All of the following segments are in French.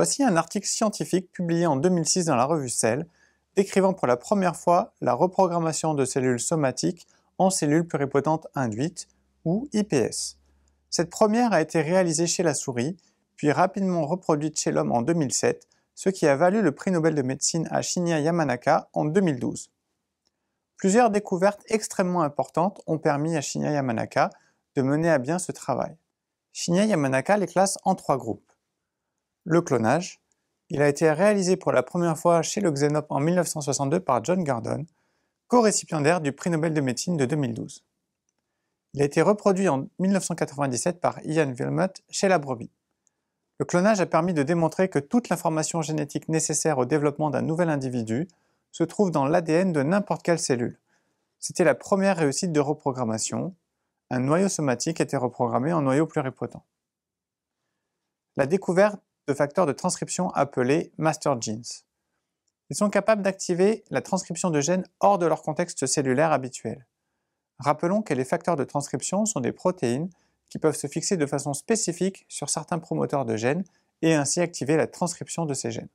Voici un article scientifique publié en 2006 dans la revue Cell, décrivant pour la première fois la reprogrammation de cellules somatiques en cellules pluripotentes induites, ou IPS. Cette première a été réalisée chez la souris, puis rapidement reproduite chez l'homme en 2007, ce qui a valu le prix Nobel de médecine à Shinya Yamanaka en 2012. Plusieurs découvertes extrêmement importantes ont permis à Shinya Yamanaka de mener à bien ce travail. Shinya Yamanaka les classe en trois groupes le clonage. Il a été réalisé pour la première fois chez le Xenop en 1962 par John Gardon, co-récipiendaire du prix Nobel de médecine de 2012. Il a été reproduit en 1997 par Ian Wilmot chez la brebis. Le clonage a permis de démontrer que toute l'information génétique nécessaire au développement d'un nouvel individu se trouve dans l'ADN de n'importe quelle cellule. C'était la première réussite de reprogrammation. Un noyau somatique était reprogrammé en noyau pluripotent. La découverte de facteurs de transcription appelés master genes. Ils sont capables d'activer la transcription de gènes hors de leur contexte cellulaire habituel. Rappelons que les facteurs de transcription sont des protéines qui peuvent se fixer de façon spécifique sur certains promoteurs de gènes et ainsi activer la transcription de ces gènes.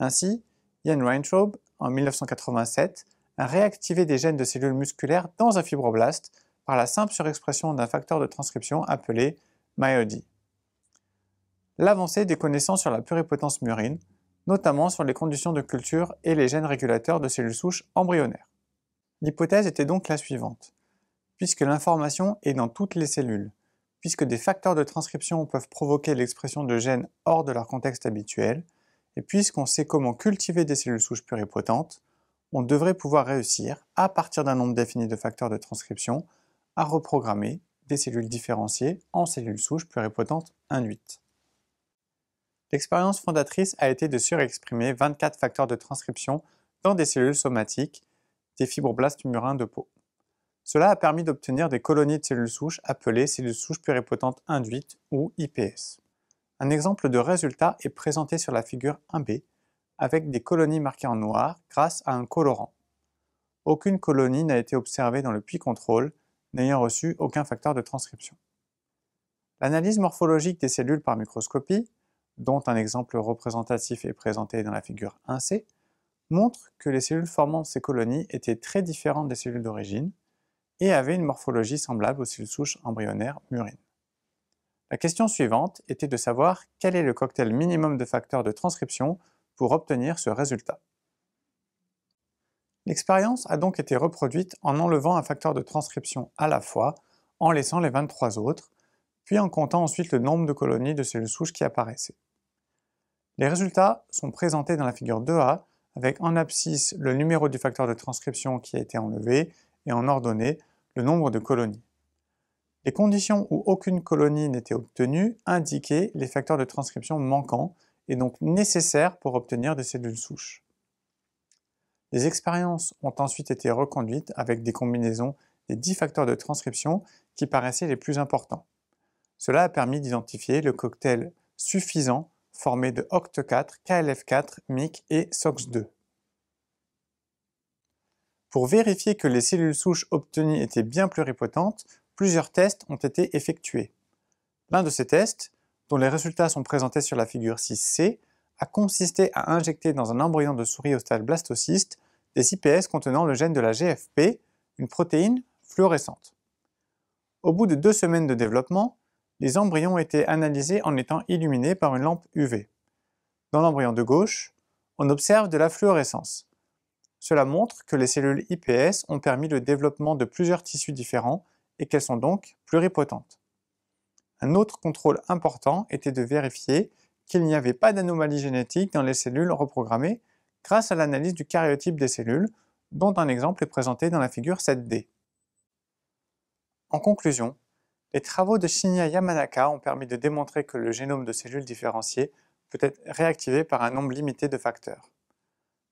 Ainsi, Ian Reintraub, en 1987, a réactivé des gènes de cellules musculaires dans un fibroblaste par la simple surexpression d'un facteur de transcription appelé MyOD l'avancée des connaissances sur la pluripotence murine, notamment sur les conditions de culture et les gènes régulateurs de cellules souches embryonnaires. L'hypothèse était donc la suivante. Puisque l'information est dans toutes les cellules, puisque des facteurs de transcription peuvent provoquer l'expression de gènes hors de leur contexte habituel, et puisqu'on sait comment cultiver des cellules souches pluripotentes, on devrait pouvoir réussir, à partir d'un nombre défini de facteurs de transcription, à reprogrammer des cellules différenciées en cellules souches pluripotentes induites l'expérience fondatrice a été de surexprimer 24 facteurs de transcription dans des cellules somatiques, des fibroblastes murins de peau. Cela a permis d'obtenir des colonies de cellules souches appelées cellules souches pluripotentes induites ou IPS. Un exemple de résultat est présenté sur la figure 1b avec des colonies marquées en noir grâce à un colorant. Aucune colonie n'a été observée dans le puits contrôle, n'ayant reçu aucun facteur de transcription. L'analyse morphologique des cellules par microscopie dont un exemple représentatif est présenté dans la figure 1C, montre que les cellules formant ces colonies étaient très différentes des cellules d'origine et avaient une morphologie semblable aux cellules souches embryonnaires murines. La question suivante était de savoir quel est le cocktail minimum de facteurs de transcription pour obtenir ce résultat. L'expérience a donc été reproduite en enlevant un facteur de transcription à la fois, en laissant les 23 autres, puis en comptant ensuite le nombre de colonies de cellules souches qui apparaissaient. Les résultats sont présentés dans la figure 2A avec en abscisse le numéro du facteur de transcription qui a été enlevé et en ordonnée le nombre de colonies. Les conditions où aucune colonie n'était obtenue indiquaient les facteurs de transcription manquants et donc nécessaires pour obtenir des cellules souches. Les expériences ont ensuite été reconduites avec des combinaisons des 10 facteurs de transcription qui paraissaient les plus importants. Cela a permis d'identifier le cocktail suffisant formé de OCT4, KLF4, MIC et SOX2. Pour vérifier que les cellules souches obtenues étaient bien pluripotentes, plusieurs tests ont été effectués. L'un de ces tests, dont les résultats sont présentés sur la figure 6C, a consisté à injecter dans un embryon de souris au stade blastocyste des IPS contenant le gène de la GFP, une protéine fluorescente. Au bout de deux semaines de développement, les embryons ont été analysés en étant illuminés par une lampe UV. Dans l'embryon de gauche, on observe de la fluorescence. Cela montre que les cellules IPS ont permis le développement de plusieurs tissus différents et qu'elles sont donc pluripotentes. Un autre contrôle important était de vérifier qu'il n'y avait pas d'anomalie génétique dans les cellules reprogrammées grâce à l'analyse du cariotype des cellules, dont un exemple est présenté dans la figure 7D. En conclusion, les travaux de Shinya Yamanaka ont permis de démontrer que le génome de cellules différenciées peut être réactivé par un nombre limité de facteurs.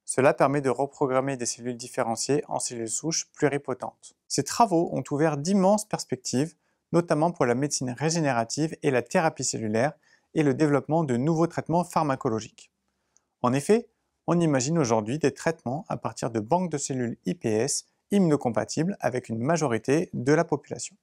Cela permet de reprogrammer des cellules différenciées en cellules souches pluripotentes. Ces travaux ont ouvert d'immenses perspectives, notamment pour la médecine régénérative et la thérapie cellulaire, et le développement de nouveaux traitements pharmacologiques. En effet, on imagine aujourd'hui des traitements à partir de banques de cellules IPS immunocompatibles avec une majorité de la population.